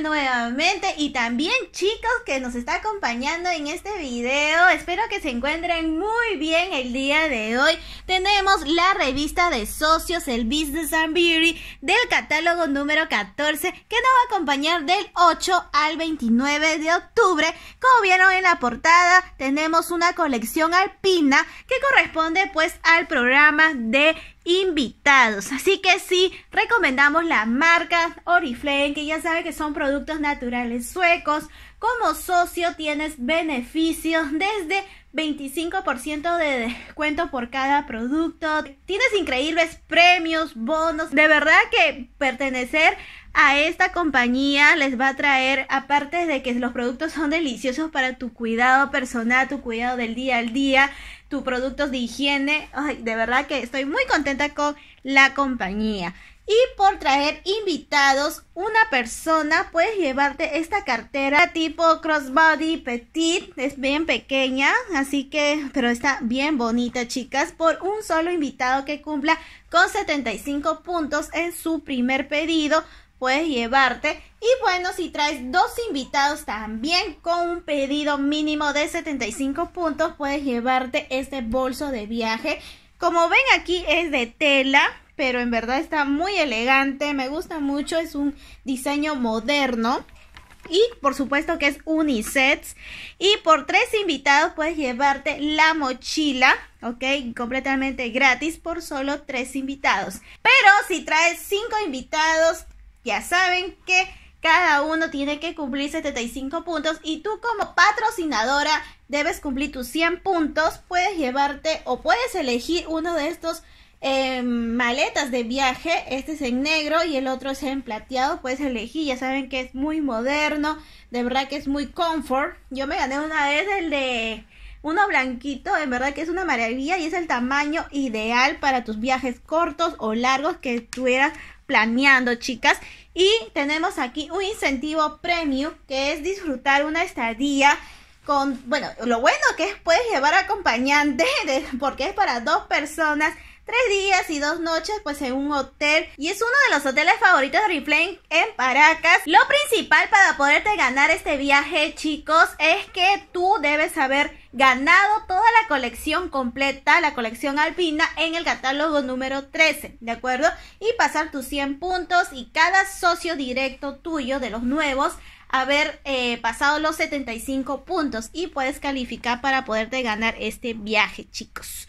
nuevamente y también chicos que nos está acompañando en este video. Espero que se encuentren muy bien el día de hoy. Tenemos la revista de socios, el Business and Beauty del catálogo número 14 que nos va a acompañar del 8 al 29 de octubre. Como vieron en la portada, tenemos una colección alpina que corresponde pues al programa de invitados. Así que sí, recomendamos la marca Oriflame, que ya sabe que son productos naturales suecos. Como socio tienes beneficios desde 25% de descuento por cada producto. Tienes increíbles premios, bonos. De verdad que pertenecer a esta compañía les va a traer, aparte de que los productos son deliciosos para tu cuidado personal, tu cuidado del día al día, productos de higiene. de verdad que estoy muy contenta con la compañía. Y por traer invitados, una persona puedes llevarte esta cartera tipo crossbody petit, es bien pequeña, así que, pero está bien bonita, chicas, por un solo invitado que cumpla con 75 puntos en su primer pedido puedes llevarte. Y bueno, si traes dos invitados también con un pedido mínimo de 75 puntos, puedes llevarte este bolso de viaje. Como ven aquí es de tela, pero en verdad está muy elegante, me gusta mucho, es un diseño moderno. Y por supuesto que es unisets... Y por tres invitados puedes llevarte la mochila, ¿ok? Completamente gratis por solo tres invitados. Pero si traes cinco invitados, ya saben que cada uno tiene que cumplir 75 puntos y tú como patrocinadora debes cumplir tus 100 puntos. Puedes llevarte o puedes elegir uno de estos em, maletas de viaje. Este es en negro y el otro es en plateado. Puedes elegir, ya saben que es muy moderno. De verdad que es muy comfort. Yo me gané una vez el de uno blanquito. En verdad que es una maravilla y es el tamaño ideal para tus viajes cortos o largos que tuvieras planeando, chicas. Y tenemos aquí un incentivo premium que es disfrutar una estadía con, bueno, lo bueno que es puedes llevar acompañante porque es para dos personas tres días y dos noches pues en un hotel y es uno de los hoteles favoritos de Ripley en Paracas. Lo principal para poderte ganar este viaje chicos es que tú debes saber ganado toda la colección completa, la colección alpina, en el catálogo número 13, ¿de acuerdo? Y pasar tus 100 puntos y cada socio directo tuyo de los nuevos haber eh, pasado los 75 puntos y puedes calificar para poderte ganar este viaje, chicos.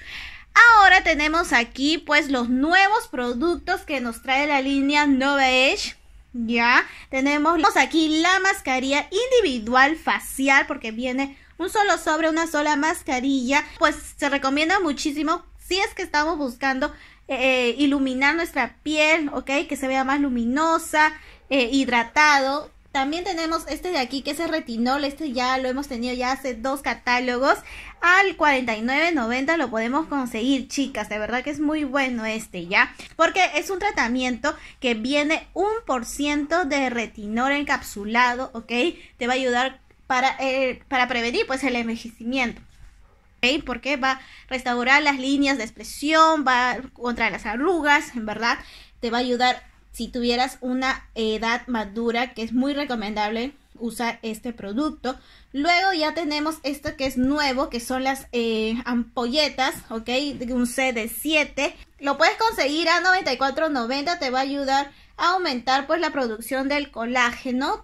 Ahora tenemos aquí pues los nuevos productos que nos trae la línea Nova Edge. Ya tenemos aquí la mascarilla individual facial porque viene un solo sobre, una sola mascarilla, pues se recomienda muchísimo si es que estamos buscando eh, eh, iluminar nuestra piel, ¿ok? Que se vea más luminosa, eh, hidratado. También tenemos este de aquí que es el retinol, este ya lo hemos tenido ya hace dos catálogos, al 49.90 lo podemos conseguir, chicas, de verdad que es muy bueno este ya, porque es un tratamiento que viene un por ciento de retinol encapsulado, ¿ok? Te va a ayudar eh, para, prevenir pues, el envejecimiento. ¿okay? Porque va a restaurar las líneas de expresión, va contra las arrugas, en verdad, te va a ayudar si tuvieras una edad madura, que es muy recomendable usar este producto. Luego ya tenemos esto que es nuevo, que son las eh, ampolletas, ¿ok? Un cd 7. Lo puedes conseguir a 94.90, te va a ayudar a aumentar pues la producción del colágeno.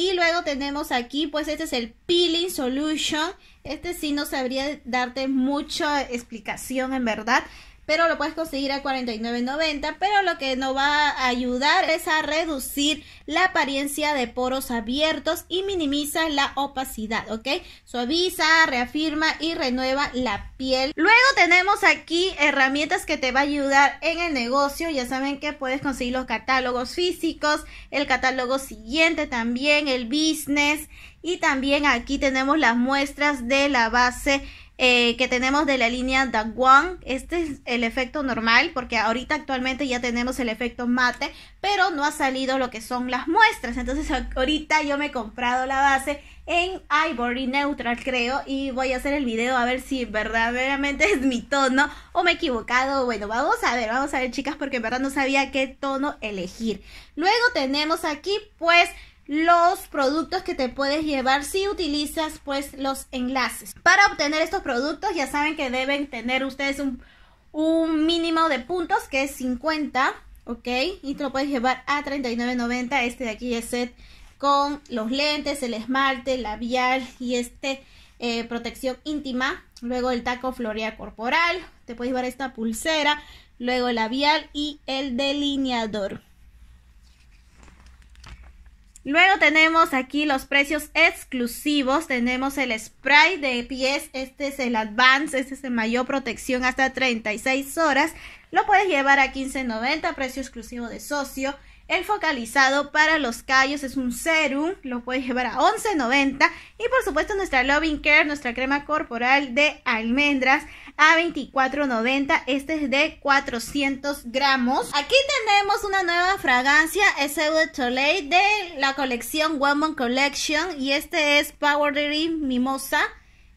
Y luego tenemos aquí, pues este es el peeling solution. Este sí no sabría darte mucha explicación en verdad pero lo puedes conseguir a 49.90, pero lo que nos va a ayudar es a reducir la apariencia de poros abiertos y minimiza la opacidad, ¿ok? Suaviza, reafirma y renueva la piel. Luego tenemos aquí herramientas que te va a ayudar en el negocio, ya saben que puedes conseguir los catálogos físicos, el catálogo siguiente también, el business y también aquí tenemos las muestras de la base eh, que tenemos de la línea Dagwon. Este es el efecto normal porque ahorita actualmente ya tenemos el efecto mate, pero no ha salido lo que son las muestras. Entonces ahorita yo me he comprado la base en Ivory Neutral creo y voy a hacer el video a ver si verdaderamente es mi tono o me he equivocado. Bueno, vamos a ver, vamos a ver chicas porque en verdad no sabía qué tono elegir. Luego tenemos aquí pues los productos que te puedes llevar si utilizas pues los enlaces. Para obtener estos productos ya saben que deben tener ustedes un, mínimo de puntos que es 50, ¿ok? Y te lo puedes llevar a 39.90 este de aquí es set con los lentes, el esmalte, labial y este eh, protección íntima. Luego el taco florea corporal. Te puedes llevar esta pulsera. Luego el labial y el delineador. Luego tenemos aquí los precios exclusivos. Tenemos el spray de pies. Este es el Advance. Este es el mayor protección hasta 36 horas. Lo puedes llevar a 15.90, precio exclusivo de socio. El focalizado para los callos es un serum, lo puedes llevar a 11.90 y por supuesto nuestra Loving Care, nuestra crema corporal de almendras a 24.90, este es de 400 gramos. Aquí tenemos una nueva fragancia, es Eau de de la colección Woman Collection y este es Powdery Mimosa.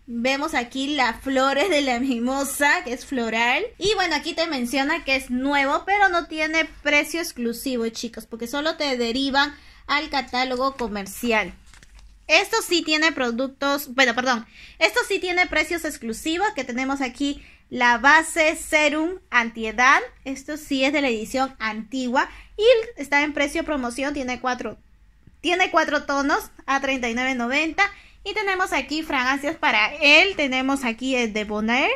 Vemos aquí las flores de la mimosa, que es floral. Y bueno, aquí te menciona que es nuevo, pero no tiene precio exclusivo, chicos, porque solo te derivan al catálogo comercial. Esto sí tiene productos, bueno, perdón, esto sí tiene precios exclusivos, que tenemos aquí la base Serum Antiedad. Esto sí es de la edición antigua y está en precio promoción, tiene cuatro, tiene cuatro tonos a $39.90 y tenemos aquí fragancias para él. Tenemos aquí el de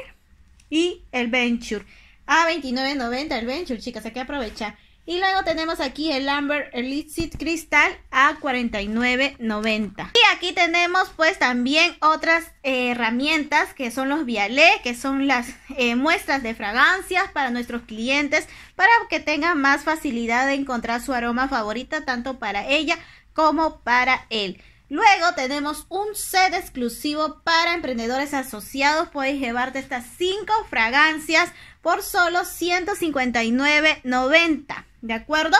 y el Venture. A $29.90 el Venture, chicas, aquí que Y luego tenemos aquí el Amber Elixir Crystal a $49.90. Y aquí tenemos pues también otras herramientas que son los Vialet, que son las eh, muestras de fragancias para nuestros clientes, para que tengan más facilidad de encontrar su aroma favorita tanto para ella como para él. Luego tenemos un set exclusivo para emprendedores asociados. Puedes llevarte estas 5 fragancias por solo 159.90. ¿De acuerdo?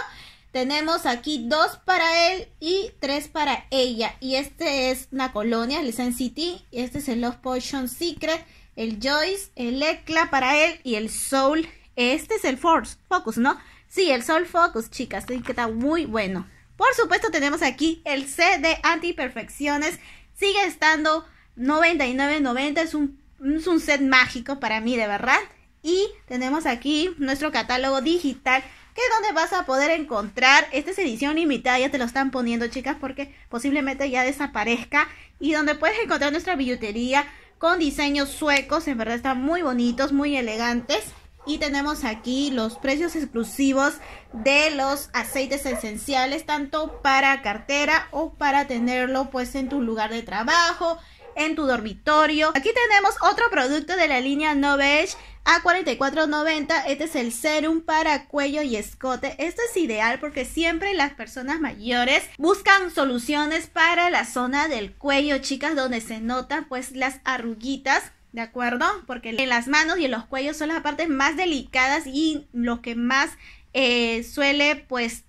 Tenemos aquí dos para él y tres para ella. Y este es una colonia, el Sun City. Este es el Love Potion Secret, el Joyce, el Ecla para él y el Soul. Este es el Force Focus, ¿no? Sí, el Soul Focus, chicas. Así que está muy bueno. Por supuesto tenemos aquí el set de antiperfecciones. Sigue estando 99.90. Es un, es un set mágico para mí, de verdad. Y tenemos aquí nuestro catálogo digital que es donde vas a poder encontrar. Esta es edición limitada, ya te lo están poniendo, chicas, porque posiblemente ya desaparezca. Y donde puedes encontrar nuestra billutería con diseños suecos, en verdad están muy bonitos, muy elegantes y tenemos aquí los precios exclusivos de los aceites esenciales tanto para cartera o para tenerlo pues en tu lugar de trabajo en tu dormitorio aquí tenemos otro producto de la línea Novage a 44.90 este es el serum para cuello y escote esto es ideal porque siempre las personas mayores buscan soluciones para la zona del cuello chicas donde se notan pues las arruguitas ¿De acuerdo? Porque en las manos y en los cuellos son las partes más delicadas y lo que más eh, suele pues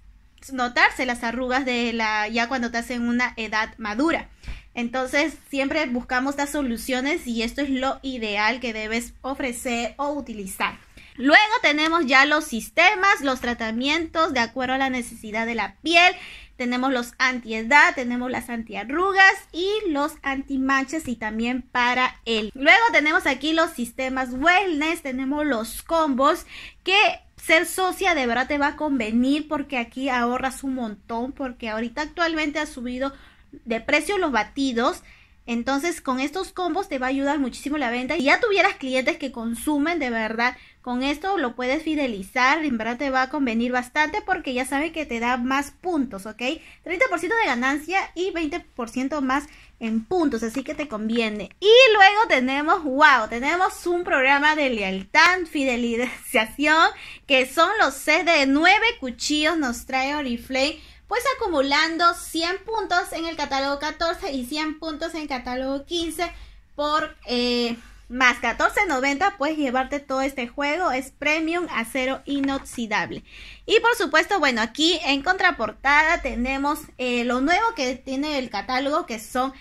notarse las arrugas de la ya cuando estás en una edad madura. Entonces siempre buscamos las soluciones y esto es lo ideal que debes ofrecer o utilizar. Luego tenemos ya los sistemas, los tratamientos de acuerdo a la necesidad de la piel. Tenemos los antiedad, tenemos las antiarrugas y los anti-manches y también para él. Luego tenemos aquí los sistemas wellness, tenemos los combos que ser socia de verdad te va a convenir porque aquí ahorras un montón porque ahorita actualmente ha subido de precio los batidos entonces, con estos combos te va a ayudar muchísimo la venta. Si ya tuvieras clientes que consumen de verdad, con esto lo puedes fidelizar. En verdad te va a convenir bastante porque ya sabes que te da más puntos, ¿ok? 30% de ganancia y 20% más en puntos, así que te conviene. Y luego tenemos, wow, tenemos un programa de lealtad, fidelización, que son los sets de 9 cuchillos, nos trae Oriflame pues acumulando 100 puntos en el catálogo 14 y 100 puntos en el catálogo 15 por eh, más 14.90 puedes llevarte todo este juego, es premium acero inoxidable. Y por supuesto, bueno, aquí en contraportada tenemos eh, lo nuevo que tiene el catálogo que son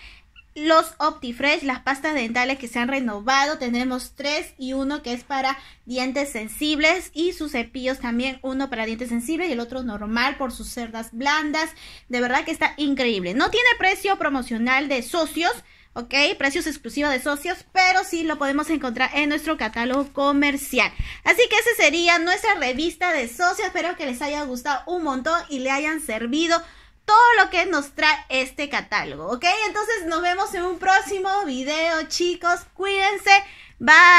los OptiFresh, las pastas dentales que se han renovado. Tenemos tres y uno que es para dientes sensibles y sus cepillos también, uno para dientes sensibles y el otro normal por sus cerdas blandas. De verdad que está increíble. No tiene precio promocional de socios. ¿ok? Precios exclusivos de socios, pero sí lo podemos encontrar en nuestro catálogo comercial. Así que esa sería nuestra revista de socios. Espero que les haya gustado un montón y le hayan servido todo lo que nos trae este catálogo, ¿ok? Entonces nos vemos en un próximo video, chicos. Cuídense. Bye.